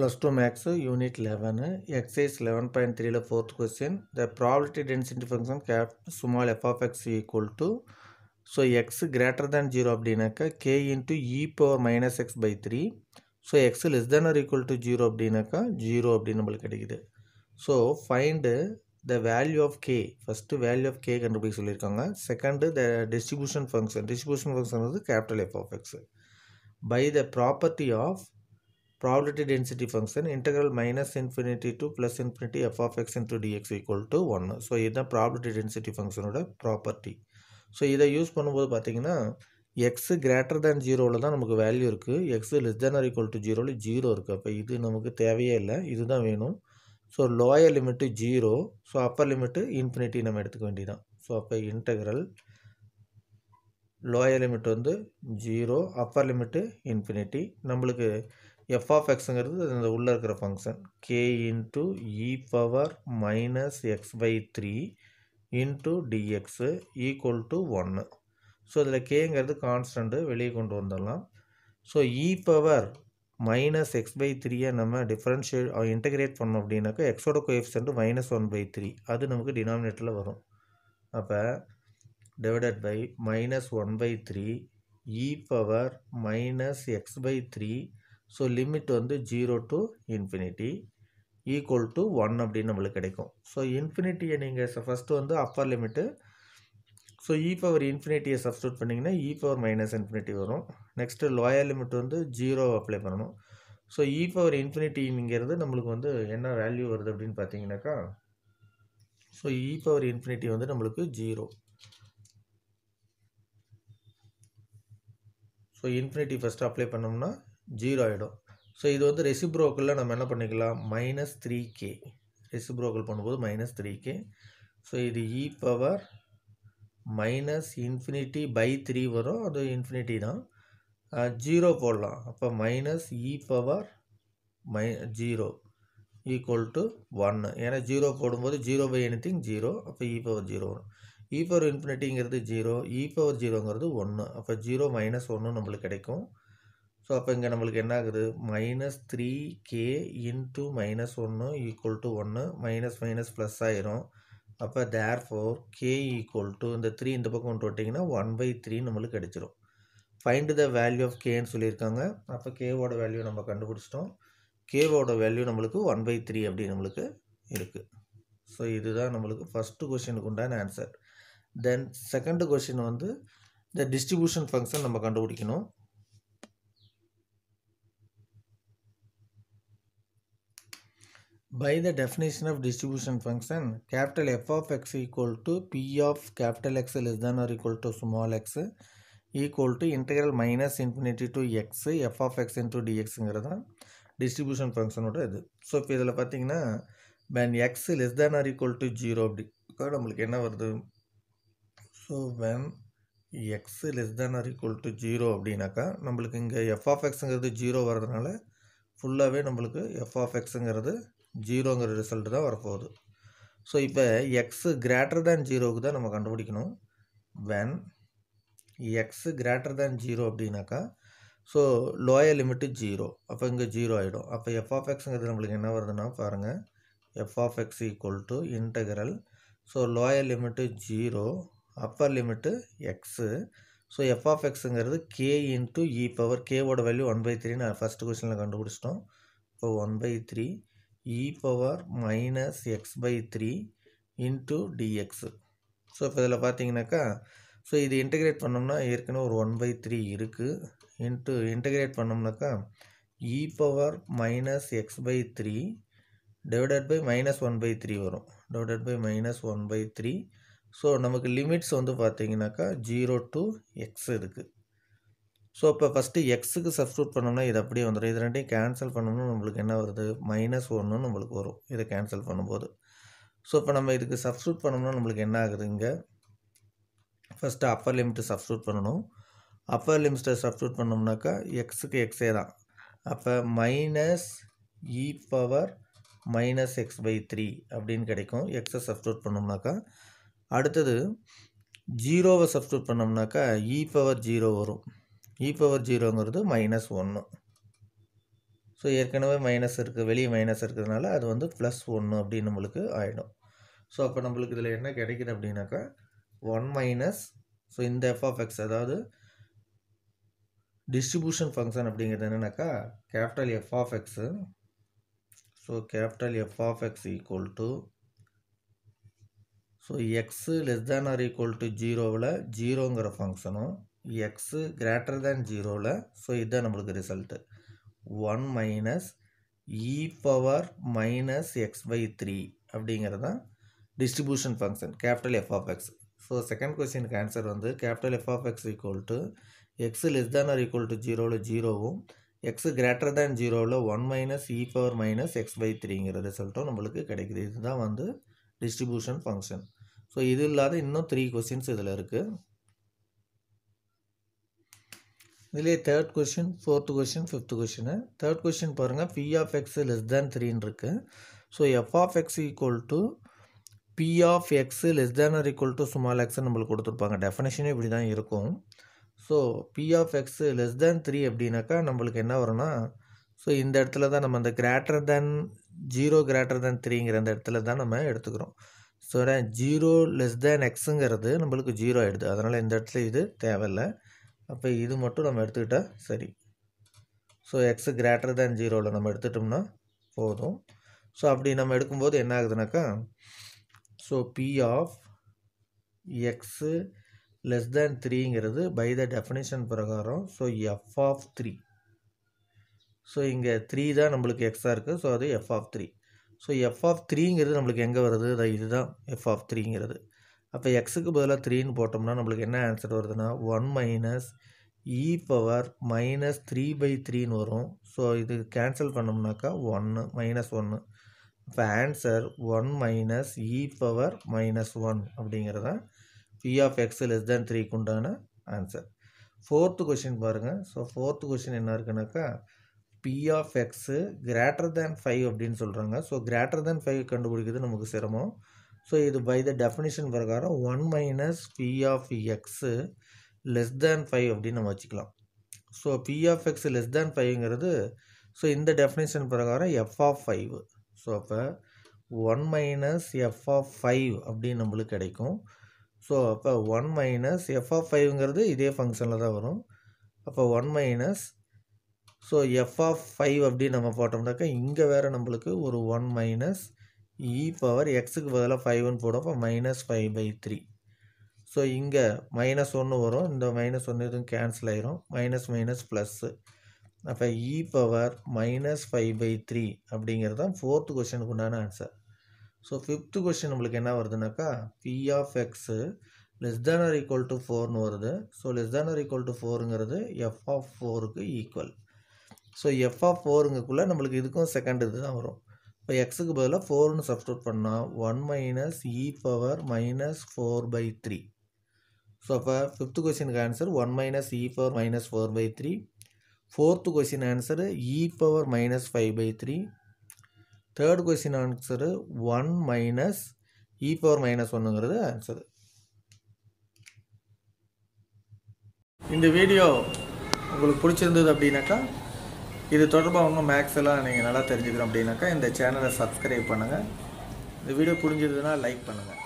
plus 2 max unit 11 is 11.3 la fourth question the probability density function cap small f of x equal to so x greater than 0 of dinaka k into e power minus x by 3 so x less than or equal to 0 of dinaka 0 of dinamal kadigide so find the value of k first value of k kandupidichirukanga second the distribution function distribution function is capital f of x by the property of probability density function integral minus infinity to plus infinity f of x into dx equal to 1 so இதுதான் probability density ஃபங்க்ஷனோட property so இதை use பண்ணும்போது பார்த்தீங்கன்னா x greater தேன் ஜீரோவில் தான் நமக்கு value இருக்குது x less than or equal to ஜீரோவில் ஜீரோ இருக்குது அப்போ இது நமக்கு தேவையே இல்லை இதுதான் வேணும் so lower limit zero so upper limit infinity நம்ம எடுத்துக்க வேண்டியதான் ஸோ அப்போ இன்டகரல் லோயர் லிமிட் வந்து ஜீரோ அப்பர் லிமிட்டு இன்ஃபினிட்டி நம்மளுக்கு எஃப் ஆஃப் எக்ஸுங்கிறது இந்த உள்ளே இருக்கிற function into e e power minus by 3 three dx dx equal 1 so so இதில் கேங்கிறது கான்ஸ்டண்ட்டு வெளியே கொண்டு வந்துடலாம் so e power minus x by த்ரீயை நம்ம integrate பண்ணம் பண்ணோம் அப்படின்னாக்கா ஓடு coefficient minus one by three அது நமக்கு denominatorல வரும் அப்போ divided by minus one by three e power minus x by three so limit வந்து zero to infinity equal to one அப்படின்னு நம்மளுக்கு கிடைக்கும் ஸோ இன்ஃபினிட்டியை நீங்கள் ஃபஸ்ட்டு வந்து upper limit so e power இன்ஃபினிட்டியை சப்ஸ்டியூட் பண்ணிங்கன்னா இ பவர் மைனஸ் இன்ஃபினிட்டி வரும் நெக்ஸ்ட்டு லோயர் லிமிட் வந்து ஜீரோ அப்ளை பண்ணணும் ஸோ இ பவர் இன்ஃபினிட்டிங்கிறது நம்மளுக்கு வந்து என்ன வேல்யூ வருது அப்படின்னு பார்த்தீங்கன்னாக்கா ஸோ இ பவர் இன்ஃபினிட்டி வந்து நம்மளுக்கு zero so infinity first apply பண்ணோம்னா ஜீரோ ஆகிடும் ஸோ இது வந்து ரெசிப்ரோக்கலில் நம்ம என்ன பண்ணிக்கலாம் மைனஸ் த்ரீ கே ரெசிப்ரோக்கல் பண்ணும்போது மைனஸ் த்ரீ கே ஸோ இது e power minus infinity by three வரும் அது இன்ஃபினிட்டி தான் ஜீரோ போடலாம் அப்போ minus e power minus zero equal to ஒன்று ஏன்னா ஜீரோ போடும்போது ஜீரோ பை எனித்திங் ஜீரோ அப்போ இ பவர் ஜீரோ வரும் இ பவர் இன்ஃபினிட்டிங்கிறது ஜீரோ இ பவர் ஜீரோங்கிறது ஒன்று அப்போ ஜீரோ மைனஸ் ஒன்று நம்மளுக்கு கிடைக்கும் ஸோ அப்போ இங்கே நம்மளுக்கு என்ன ஆகுது minus three K into minus ஒன்று ஈக்குவல் டு ஒன்று மைனஸ் மைனஸ் ப்ளஸ் ஆயிரும் அப்போ therefore K equal to இந்த த்ரீ இந்த பக்கம் கொண்டு விட்டிங்கன்னா ஒன் பை த்ரீ நம்மளுக்கு கிடச்சிரும் ஃபைண்டு த வேல்யூ ஆஃப் கேன்னு சொல்லியிருக்காங்க அப்போ கேவோட வேல்யூ நம்ம கண்டுபிடிச்சிட்டோம் கேவோட வேல்யூ நம்மளுக்கு ஒன் பை த்ரீ அப்படி நம்மளுக்கு இருக்குது ஸோ இதுதான் நம்மளுக்கு ஃபஸ்ட்டு கொஷனுக்கு உண்டான ஆன்சர் தென் செகண்ட் கொஷின் வந்து இந்த டிஸ்ட்ரிபியூஷன் ஃபங்க்ஷன் நம்ம கண்டுபிடிக்கணும் By the definition of distribution function, capital F of x equal to P of capital X less than or equal to small x equal to integral minus infinity to x f of x into dx distribution function so if you இப்போ இதில் பார்த்தீங்கன்னா when x less than or equal to 0 அப்படி நம்மளுக்கு என்ன when x less than or equal to 0 அப்படின்னாக்கா நம்மளுக்கு f of x xங்கிறது 0 வர்றதுனால ஃபுல்லாகவே நம்மளுக்கு f of x xங்கிறது ஜீரோங்கிற ரிசல்ட் தான் வரப்போகுது ஸோ இப்போ எக்ஸு கிரேட்டர் தேன் ஜீரோவுக்கு தான் நம்ம கண்டுபிடிக்கணும் when x greater than zero அப்படின்னாக்கா ஸோ லோயர் லிமிட்டு ஜீரோ அப்போ இங்கே ஜீரோ ஆகிடும் அப்போ எஃப் ஆஃப் எக்ஸுங்கிறது நம்மளுக்கு என்ன வருதுன்னா பாருங்கள் f of x equal to integral so lower limit zero upper limit x so F of எக்ஸுங்கிறது கே இன்டூ இ பவர் கேவோட வேல்யூ ஒன் பை த்ரீன்னு ஃபஸ்ட்டு கொஸ்டினில் கண்டுபிடிச்சிட்டோம் இப்போ one by three e e power minus x by three into dx so இப்போ இதில் பார்த்தீங்கன்னாக்கா so இது இன்டகிரேட் பண்ணோம்னா ஏற்கனவே ஒரு ஒன் பை த்ரீ இருக்குது இன்ட்டு இன்டகிரேட் பண்ணோம்னாக்கா e power minus x by three divided by minus one by three வரும் divided by minus one by three so நமக்கு லிமிட்ஸ் வந்து பார்த்தீங்கன்னாக்கா ஜீரோ டு எக்ஸ் இருக்குது ஸோ இப்போ ஃபஸ்ட்டு எக்ஸுக்கு சப்ஸ்டியூட் பண்ணோம்னா இது அப்படியே வந்துடும் இது ரெண்டையும் கேன்சல் பண்ணணும்னு நம்மளுக்கு என்ன வருது மைனஸ் ஒன்றுன்னு நம்மளுக்கு வரும் இதை கேன்சல் பண்ணும்போது ஸோ இப்போ நம்ம இதுக்கு சப்ஸ்டியூட் பண்ணோம்னா நம்மளுக்கு என்ன ஆகுது இங்கே ஃபஸ்ட்டு அப்பர் லிமிட்டு சப்ஸ்டியூட் பண்ணணும் அப்பர் லிமிட்டை சப்ஸ்டியூட் பண்ணோம்னாக்கா எக்ஸுக்கு எக்ஸே தான் அப்போ minus e power minus x by three அப்படின்னு கிடைக்கும் எக்ஸை சப்ஸ்டியூட் பண்ணோம்னாக்கா அடுத்தது ஜீரோவை சப்ஸ்டியூட் பண்ணோம்னாக்கா இ பவர் ஜீரோ வரும் இ பவர் ஜீரோங்கிறது மைனஸ் ஒன்று ஸோ ஏற்கனவே மைனஸ் இருக்குது வெளியே மைனஸ் இருக்கிறதுனால அது வந்து ப்ளஸ் ஒன்று அப்படின்னு நம்மளுக்கு ஆகிடும் ஸோ அப்போ நம்மளுக்கு இதில் என்ன கிடைக்கிது அப்படின்னாக்கா ஒன் மைனஸ் ஸோ இந்த எஃப்எஃப்எக்ஸ் அதாவது டிஸ்ட்ரிபியூஷன் ஃபங்க்ஷன் அப்படிங்கிறது என்னென்னாக்கா capital F of so capital F of x equal to so x less than or equal to ஜீரோவில் ஜீரோங்கிற ஃபங்க்ஷனும் எக்ஸு கிரேட்டர் தேன் ஜீரோவில் ஸோ இதுதான் நம்மளுக்கு result one minus e power minus x by three அப்படிங்கிறது தான் distribution function capital F of x so second கொஸ்டினுக்கு answer வந்து capital F of x equal to x less than or equal to ஜீரோவில் ஜீரோவும் x than than ஜீரோவில் one minus e power minus x 3 த்ரீங்கிற ரிசல்ட்டும் நம்மளுக்கு கிடைக்குது இதுதான் வந்து டிஸ்ட்ரிபியூஷன் ஃபங்க்ஷன் ஸோ இது இல்லாத இன்னும் த்ரீ questions இதில் இருக்குது இதுலேயே third question fourth question fifth question third question பாருங்கள் P of x less than த்ரீன்னு இருக்குது so F of x equal to P of x less than or equal to small x நம்மளுக்கு கொடுத்துருப்பாங்க டெஃபினேஷனே இப்படி தான் இருக்கும் so P of x less than three அப்படின்னாக்கா நம்மளுக்கு என்ன வரும்னா ஸோ இந்த இடத்துல தான் நம்ம அந்த greater than zero greater than த்ரீங்கிற அந்த இடத்துல தான் நம்ம எடுத்துக்கிறோம் ஸோ ஜீரோ லெஸ் தேன் எக்ஸுங்கிறது நம்மளுக்கு ஜீரோ ஆகிடுது அதனால் இந்த இடத்துல இது தேவையில்லை அப்போ இது மட்டும் நம்ம எடுத்துக்கிட்டால் சரி ஸோ எக்ஸு கிராட்டர் தேன் ஜீரோவில் நம்ம எடுத்துட்டோம்னா போதும் ஸோ அப்படி நம்ம எடுக்கும்போது என்ன ஆகுதுனாக்கா so P of x less than த்ரீங்கிறது பை த டெஃபினேஷன் பிரகாரம் so F of three so இங்கே த்ரீ தான் நம்மளுக்கு எக்ஸாக இருக்குது ஸோ அது F of three so F of த்ரீங்கிறது நம்மளுக்கு எங்கே வருது இதுதான் எஃப் ஆஃப் த்ரீங்கிறது அப்போ எக்ஸுக்கு பதிலாக த்ரீன்னு போட்டோம்னா நம்மளுக்கு என்ன ஆன்சர் வருதுன்னா one minus e power minus three by த்ரீன்னு வரும் ஸோ இது கேன்சல் பண்ணோம்னாக்கா ஒன்று மைனஸ் ஒன்று இப்போ answer one minus e power minus one அப்படிங்கிறத P of x less than த்ரீக்கு உண்டான ஆன்சர் ஃபோர்த்து கொஷின் பாருங்கள் ஸோ ஃபோர்த்து கொஷின் என்ன இருக்குனாக்கா P of x greater than five அப்படின்னு சொல்கிறாங்க ஸோ கிரேட்டர் தேன் ஃபைவ் கண்டுபிடிக்கிறது நமக்கு சிரமம் ஸோ இது பை த டெஃபினிஷன் பிரகாரம் one minus P of x less than five அப்படின்னு நம்ம வச்சுக்கலாம் so P of x less than ஃபைவ்ங்கிறது ஸோ இந்த டெஃபினேஷன் பிரகாரம் எஃப் ஆஃப் ஃபைவ் ஸோ அப்போ one minus F of five அப்படின்னு நம்மளுக்கு கிடைக்கும் ஸோ அப்போ ஒன் மைனஸ் எஃப் ஆஃப் ஃபைவ்ங்கிறது இதே ஃபங்க்ஷனில் தான் வரும் அப்போ one minus so F of five அப்படின்னு நம்ம போட்டோம்னாக்கா இங்கே வேறு நம்மளுக்கு ஒரு ஒன் மைனஸ் இ பவர் எக்ஸுக்கு பதிலாக ஃபைவ்னு போடும் அப்போ minus five by three so இங்கே மைனஸ் ஒன்று வரும் இந்த மைனஸ் ஒன்று இதுவும் கேன்சல் ஆயிரும் மைனஸ் மைனஸ் ப்ளஸ்ஸு அப்போ e power minus five by three அப்படிங்கிறது தான் ஃபோர்த்து question உண்டான ஆன்சர் ஸோ ஃபிஃப்த்து கொஷின் நம்மளுக்கு என்ன வருதுனாக்கா P of x less than or equal to ஃபோர்னு வருது so less than or equal to ஃபோருங்கிறது எஃப் ஆஃப் ஃபோருக்கு ஈக்குவல் ஸோ எஃப் ஆஃப் ஃபோருங்கக்குள்ளே நம்மளுக்கு இதுக்கும் second இதுதான் வரும் இப்போ எக்ஸுக்கு பதிலாக ஃபோர்னு சப்ஸ்டியூட் பண்ணால் one minus e power minus four by three so அப்போ ஃபிஃப்த்து கொஸ்டினுக்கு answer one minus e power minus four by three fourth question answer e power minus five by three third question answer one minus e power minus ஒன்றுங்கிறது answer இந்த video உங்களுக்கு பிடிச்சிருந்தது அப்படின்னாக்கா இது தொடர்பாக அவங்க மேக்ஸ் எல்லாம் நீங்கள் நல்லா தெரிஞ்சுக்கிறோம் அப்படின்னாக்கா இந்த சேனலை சப்ஸ்கிரைப் பண்ணுங்கள் இந்த வீடியோ புரிஞ்சதுன்னா லைக் பண்ணுங்கள்